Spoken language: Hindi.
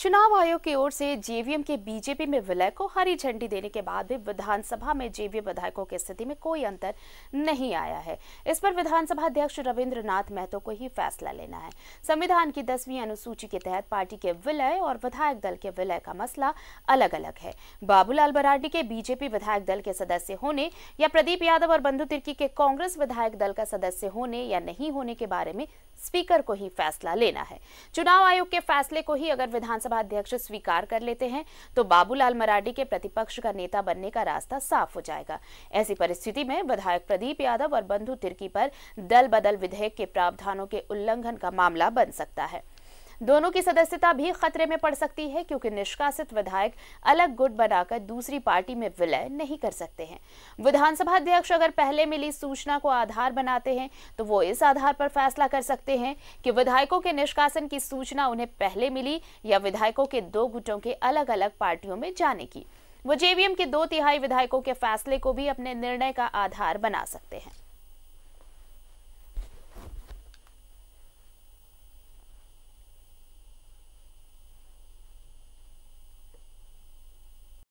चुनाव आयोग की ओर से जेवीएम के बीजेपी में विलय को हरी झंडी देने के बाद भी विधानसभा में जेवीएम विधायकों की स्थिति में कोई अंतर नहीं आया है इस पर विधानसभा अध्यक्ष रविन्द्र नाथ महतो को ही फैसला लेना है संविधान की दसवीं अनुसूची के तहत पार्टी के विलय और विधायक दल के विलय का मसला अलग अलग है बाबूलाल बराडी के बीजेपी विधायक दल के सदस्य होने या प्रदीप यादव और बंधु तिर्की के कांग्रेस विधायक दल का सदस्य होने या नहीं होने के बारे में स्पीकर को ही फैसला लेना है चुनाव आयोग के फैसले को ही अगर विधानसभा विधानसभा अध्यक्ष स्वीकार कर लेते हैं तो बाबूलाल मराठी के प्रतिपक्ष का नेता बनने का रास्ता साफ हो जाएगा ऐसी परिस्थिति में विधायक प्रदीप यादव और बंधु तिर्की पर दल बदल विधेयक के प्रावधानों के उल्लंघन का मामला बन सकता है दोनों की सदस्यता भी खतरे में पड़ सकती है क्योंकि निष्कासित विधायक अलग गुट बनाकर दूसरी पार्टी में विलय नहीं कर सकते हैं विधानसभा अध्यक्ष अगर पहले मिली सूचना को आधार बनाते हैं तो वो इस आधार पर फैसला कर सकते हैं कि विधायकों के निष्कासन की सूचना उन्हें पहले मिली या विधायकों के दो गुटों के अलग अलग पार्टियों में जाने की वो जेवीएम के दो तिहाई विधायकों के फैसले को भी अपने निर्णय का आधार बना सकते हैं